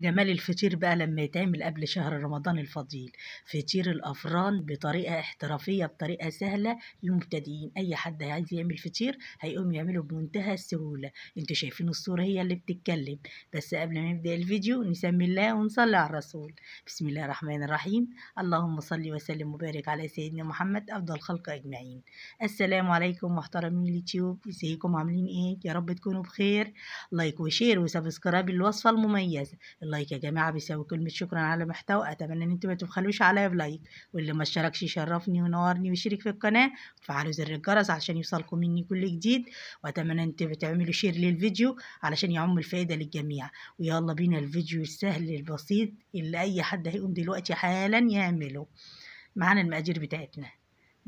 جمال الفطير بقى لما يتعمل قبل شهر رمضان الفضيل فطير الأفران بطريقة احترافية بطريقة سهلة للمبتدئين أي حد عايز يعمل فطير هيقوم يعمله بمنتهى السهولة انتوا شايفين الصورة هي اللي بتتكلم بس قبل ما نبدأ الفيديو نسمي الله ونصلي على الرسول بسم الله الرحمن الرحيم اللهم صل وسلم وبارك على سيدنا محمد أفضل خلق أجمعين السلام عليكم محترمين اليوتيوب ازيكم عاملين ايه يا رب تكونوا بخير لايك وشير وسبسكرايب الوصفة المميزة اللايك يا جماعه بيساوي كلمه شكرا على المحتوى اتمنى ان انتم ما تبخلوش عليا بلايك واللي ما اشتركش يشرفني وينورني ويشترك في القناه وفعلوا زر الجرس عشان يوصلكم مني كل جديد واتمنى ان انتم تعملوا شير للفيديو علشان يعم الفائده للجميع ويلا بينا الفيديو السهل البسيط اللي اي حد هيقوم دلوقتي حالا يعمله معانا المقادير بتاعتنا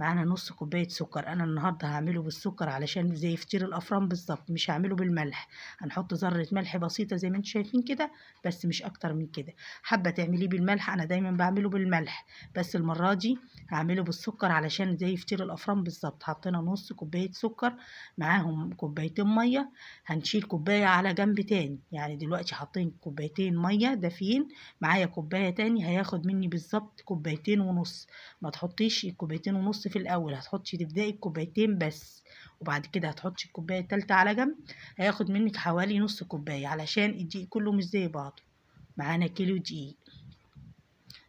معانا نص كوباية سكر أنا النهاردة هعمله بالسكر علشان زي فطير الأفران بالظبط مش هعمله بالملح هنحط ذرة ملح بسيطة زي ما انتوا شايفين كده بس مش أكتر من كده حابة تعمليه بالملح أنا دايما بعمله بالملح بس المرة دي هعمله بالسكر علشان زي فطير الأفران بالظبط حطينا نص كوباية سكر معاهم كوبايتين مية هنشيل كوباية على جنب تاني يعني دلوقتي حاطين كوبايتين مية دافيين معايا كوباية تاني هياخد مني بالظبط كوبايتين ونص ما تحطيش الكوبايتين ونص في الاول هتحطي تبداي بكوبايتين بس وبعد كده هتحطي الكوبايه التالتة على جنب هياخد منك حوالي نص كوبايه علشان الدقيق كله مش زي بعضه معانا كيلو دقيق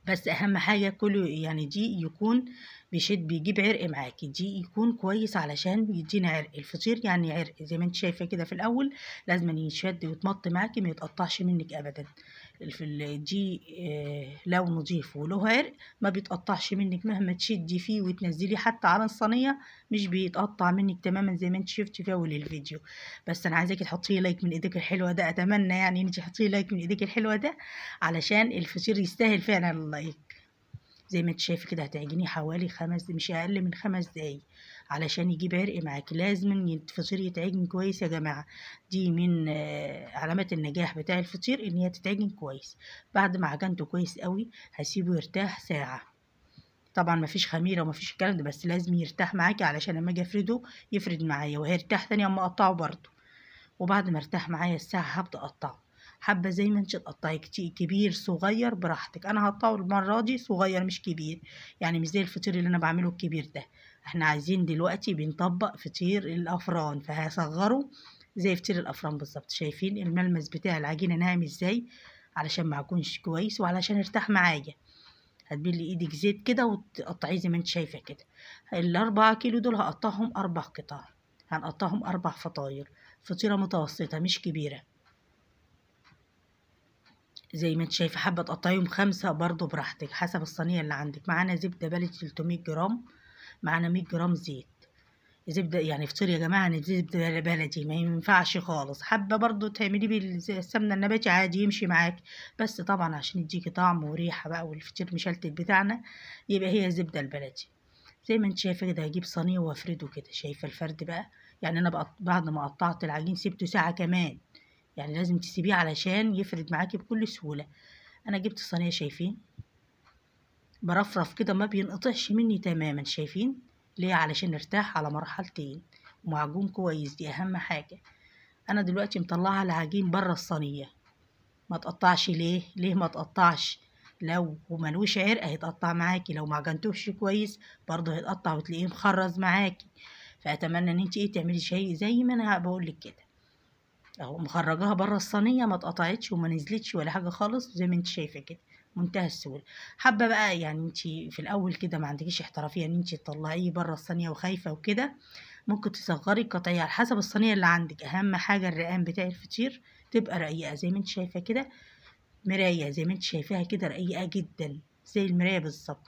بس اهم حاجه كله يعني دقيق يكون بيشد بيجيب عرق معاكي دقيق يكون كويس علشان يدينا عرق الفطير يعني عرق زي ما انت شايفه كده في الاول لازم يشد ويتمط معاكي ما يتقطعش منك ابدا في الجي آه، لو نظيف وله عرق ما بيتقطعش منك مهما تشدي فيه وتنزلي حتى على الصينيه مش بيتقطع منك تماما زي ما انت شفتي في اول الفيديو بس انا عايزاكي تحطي لايك من ايديك الحلوه ده اتمنى يعني انت تحطي لايك من ايديك الحلوه ده علشان الفطير يستاهل فعلا اللايك زي ما انت شايفه كده هتعجنيه حوالي خمس مش اقل من خمس دقايق علشان يجيب عرق معاك لازم الفطير يتعجن كويس يا جماعة دي من آه، علامات النجاح بتاع الفطير ان هي تتعجن كويس بعد ما عجنته كويس قوي هسيبه يرتاح ساعة طبعا مفيش خميرة ومفيش الكلام ده بس لازم يرتاح معاكي علشان لما اجي افرده يفرد معايا وهيرتاح تاني اما اقطعه برضه وبعد ما ارتاح معايا الساعة هبدأ اقطعه حبة زي ما انت تقطعي كبير صغير براحتك انا هقطعه المرة دي صغير مش كبير يعني مش زي الفطير اللي انا بعمله الكبير ده احنا عايزين دلوقتي بنطبق فطير الافران فهصغره زي فطير الافران بالظبط شايفين الملمس بتاع العجينه ناعم ازاي علشان ما يكونش كويس وعلشان يرتاح معايا هتبلي ايدك زيت كده وتقطعيه زي ما انت شايفه كده الاربع كيلو دول هقطعهم اربع قطع هنقطعهم اربع فطاير فطيره متوسطه مش كبيره زي ما انت شايفه حابه تقطعيهم خمسه برضو براحتك حسب الصينيه اللي عندك معانا زبده بلدي 300 جرام معانا 100 جرام زيت زبده يعني فطير يا جماعه يعني زبده بلدي ما ينفعش خالص حابه برضو تعمليه بالسمنه النباتي عادي يمشي معاك بس طبعا عشان يديكي طعم وريحه بقى والفطير مشلتت بتاعنا يبقى هي الزبده البلدي زي ما انت شايفه كده هجيب صينيه وافرده كده شايفه الفرد بقى يعني انا بعد ما قطعت العجين سبته ساعه كمان يعني لازم تسيبيه علشان يفرد معاكي بكل سهوله انا جبت الصينيه شايفين برفرف كده ما بينقطعش مني تماما شايفين ليه علشان ارتاح على مرحلتين ومعجون كويس دي اهم حاجه انا دلوقتي مطلعها العجين بره الصينيه ما تقطعش ليه ليه ما تقطعش لو ملوش عرق هيتقطع معاكي لو عجنتوش كويس برضه هيتقطع وتلاقيه مخرز معاكي فاتمنى ان انت ايه تعملي شيء زي ما انا بقول لك كده اهو مخرجاها بره الصينيه ما اتقطعتش وما نزلتش ولا حاجه خالص زي ما انت شايفه كده منتهى السهوله حابه بقى يعني انت في الاول كده ما عندكيش احترافيه ان انت تطلعيه بره الصينيه وخايفه وكده ممكن تصغري القطعيه على حسب الصينيه اللي عندك اهم حاجه الرقام بتاع الفطير تبقى رقيقه زي ما انت شايفه كده مرايه زي ما انت شايفاها كده رقيقه جدا زي المرايه بالظبط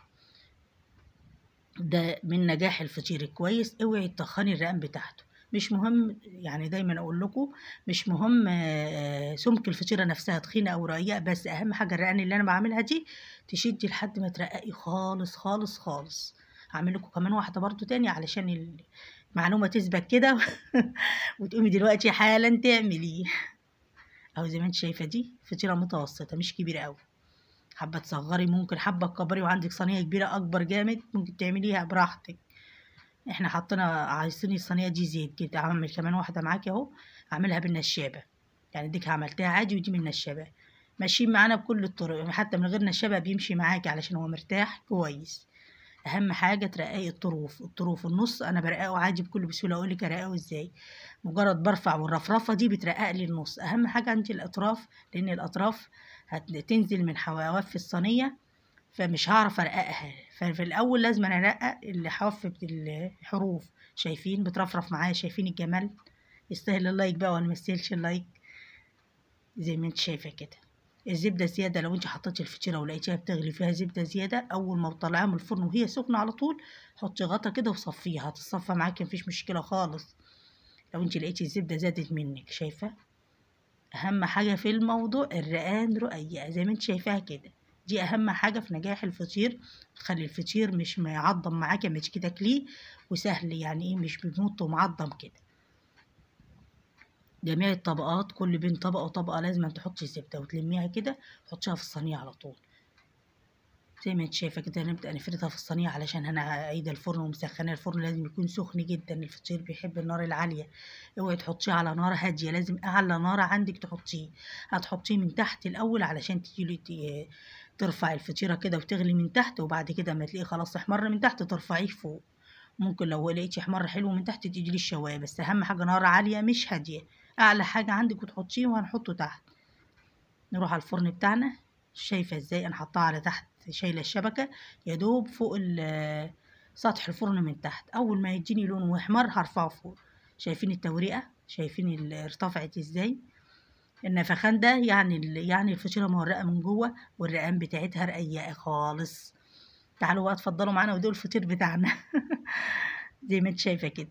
ده من نجاح الفطير كويس اوعي تخني الرقم بتاعته مش مهم يعني دايما اقول لكم مش مهم آه، سمك الفطيره نفسها تخينه او رقيقه بس اهم حاجه الرقان اللي انا بعملها دي تشدي لحد ما ترققي خالص خالص خالص هعمل لكم كمان واحده برضو تاني علشان المعلومه تثبت كده وتقومي دلوقتي حالا تعمليه اهو زي ما انت شايفه دي فطيره متوسطه مش كبيره قوي حابه تصغري ممكن حابه تكبري وعندك صينيه كبيره اكبر جامد ممكن تعمليها براحتك احنا حطينا عايزين الصينيه دي زيت كده اعمل كمان واحده معاكي اهو اعملها بالنشابه يعني ديك عملتها عادي ودي من النشابه ماشيين معانا بكل الطرق يعني حتى من غير نشابه بيمشي معاكي علشان هو مرتاح كويس اهم حاجه ترقي الطروف الطروف النص انا برققه عادي بكل بسهوله اقول لك ارققه ازاي مجرد برفع والرفرفه دي بترقق لي النص اهم حاجه عندي الاطراف لان الاطراف هتنزل من حواف الصينيه فمش هعرف ارققها ففي الاول لازم ارقق اللي الحفة الحروف شايفين بترفرف معايا شايفين الجمال يستاهل اللايك بقى ولا ميستاهلش اللايك زي ما انت شايفه كده الزبده زياده لو انت حطيتي الفطيره ولقيتيها بتغلي فيها زبده زياده اول ما تطلعيها من الفرن وهي سخنه على طول حطي غطا كده وصفيها هتتصفى معاكي مفيش مشكله خالص لو انت لقيتي الزبده زادت منك شايفه اهم حاجه في الموضوع الرقان رؤية زي ما انت شايفاها كده دي أهم حاجة في نجاح الفطير خلي الفطير مش معضم معاكي يعني مش كده كلي وسهل يعني ايه مش بيموت ومعضم كده جميع الطبقات كل بين طبقة وطبقة لازم تحطي زبدة وتلميها كده تحطيها في الصينية على طول زي ما انت شايفه كده نبدا نفردها في الصينيه علشان انا عايده الفرن ومسخنه الفرن لازم يكون سخن جدا الفطير بيحب النار العاليه اوعي تحطيه على نار هاديه لازم اعلى نار عندك تحطيه هتحطيه من تحت الاول علشان تيجي ترفعي الفطيرة كده وتغلي من تحت وبعد كده ما تلاقيه خلاص احمر من تحت ترفعيه فوق ممكن لو لقيتي احمر حلو من تحت تديلي الشوايه بس اهم حاجة نار عالية مش هادية اعلى حاجة عندك وتحطيه وهنحطه تحت نروح على الفرن بتاعنا شايفة ازاي انا حطاه على تحت شايلة الشبكة يدوب فوق سطح الفرن من تحت اول ما يديني لونه احمر هرفعه فوق شايفين التوريقة شايفين ارتفعت ازاي النفخان ده يعني يعني الفصيله مورقه من جوه والرقام بتاعتها رقيقه خالص تعالوا بقى اتفضلوا معانا ودول الفطير بتاعنا زي ما انت شايفه كده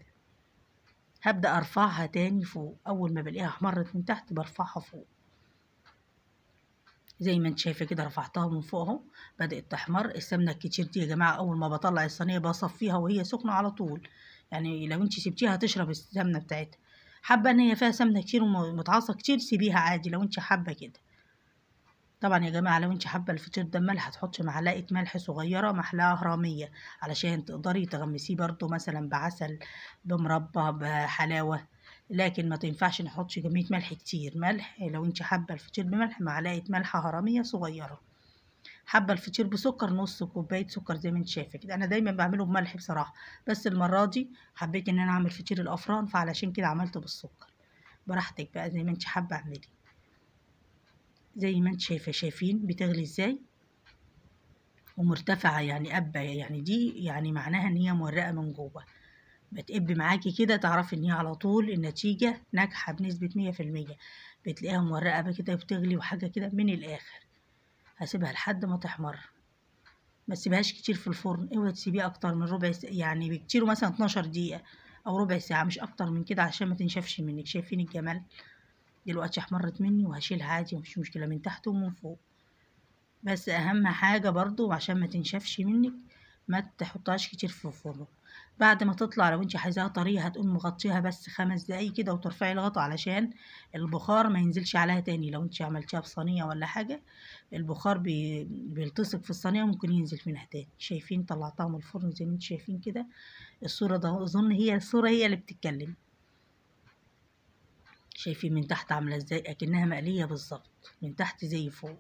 هبدا ارفعها تاني فوق اول ما بلاقيها احمرت من تحت برفعها فوق زي ما انت شايفه كده رفعتها من فوق اهو بدات تحمر السمنه الكتير دي يا جماعه اول ما بطلع الصينيه بصفيها وهي سخنه على طول يعني لو انت سبتيها تشرب السمنه بتاعتها حابه ان هي فيها سمنه كتير ومتعصه كتير سيبيها عادي لو انت حابه كده طبعا يا جماعه لو انت حابه الفطير ده ملح هتحطي معلقه ملح صغيره محلاها هرامية علشان تقدري تغمسيه برضو مثلا بعسل بمربى بحلاوه لكن ما تنفعش نحطش كميه ملح كتير ملح لو انت حابه الفطير بملح معلقه ملح هرامية صغيره حبه الفطير بسكر نص كوبايه سكر زي ما انت شايفه كده انا دايما بعمله بملح بصراحه بس المره دي حبيت ان انا اعمل فطير الافران فعلشان كده عملته بالسكر براحتك بقى زي ما انت حابه اعملي زي ما انت شايفه شايفين بتغلي ازاي ومرتفعه يعني قبه يعني دي يعني معناها ان هي مورقه من جوه بتقب معاكي كده تعرفي ان هي على طول النتيجه ناجحه بنسبه مية في المية بتلاقيها مورقه بقى كده بتغلي وحاجه كده من الاخر هسيبها لحد ما تحمر ما تسيبهاش كتير في الفرن اوعي تسيبيه اكتر من ربع ساعة يعني بكتير مثلا 12 دقيقة او ربع ساعة مش اكتر من كده عشان ما تنشفش منك شايفين الجمال دلوقتي احمرت مني وهشيلها عادي مفيش مشكلة من تحت ومن فوق بس اهم حاجة برضو عشان ما تنشفش منك ما تحطهاش كتير في الفرن بعد ما تطلع لو انت عايزاها طريه هتقوم مغطيها بس خمس دقايق كده وترفعي الغطا علشان البخار ما ينزلش عليها تاني لو انت عملتيها في صينيه ولا حاجه البخار بي... بيلتصق في الصينيه وممكن ينزل منها تاني شايفين طلعتها من الفرن زي ما انت شايفين كده الصوره ده اظن هي الصوره هي اللي بتتكلم شايفين من تحت عامله ازاي اكنها مقليه بالظبط من تحت زي فوق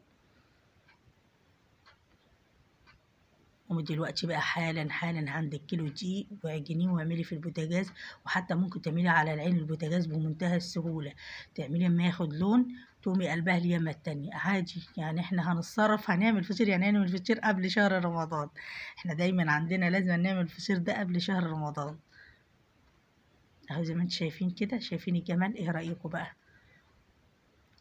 ودلوقتي بقى حالا حالا عندك كيلو دي وعجنيه واعملي في البوتاجاز وحتى ممكن تعملي على العين البوتاجاز بمنتهى السهولة تعملي ما ياخد لون تقومي قلبها اليمة التانية عادي يعني احنا هنتصرف هنعمل فطير يعني هنعمل فطير قبل شهر رمضان احنا دايما عندنا لازم نعمل فطير ده قبل شهر رمضان اهو زي ما انتم شايفين كده شايفين الجمال ايه رأيكم بقى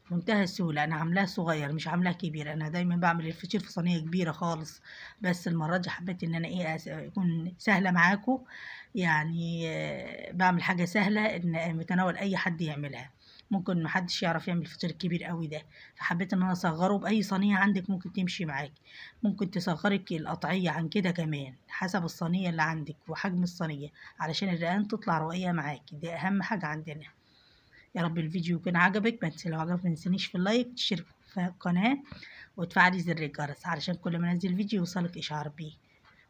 منتهى السهولة أنا عاملاه صغير مش عاملاه كبير أنا دايما بعمل الفطير في صينية كبيرة خالص بس المرة دي حبيت إن أنا إيه أكون سهلة معاكم يعني آه، بعمل حاجة سهلة إن متناول أي حد يعملها ممكن محدش يعرف يعمل الفطير الكبير قوي ده فحبيت ان انا اصغره باي صينيه عندك ممكن تمشي معاك ممكن تصغري القطعيه عن كده كمان حسب الصينيه اللي عندك وحجم الصينيه علشان الرقان تطلع رؤية معاك دي اهم حاجه عندنا يا رب الفيديو يكون عجبك ما لو عجبك ما في اللايك تشترك في القناه وتفعلي زر الجرس علشان كل ما انزل فيديو يوصلك اشعار بيه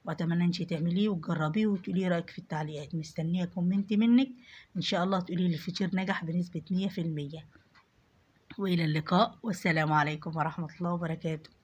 واتمنى انك تعمليه وتجربيه وتقولي رايك في التعليقات مستنيه كومنت منك ان شاء الله تقولي لي الفيتشر نجح بنسبه 100% والى اللقاء والسلام عليكم ورحمه الله وبركاته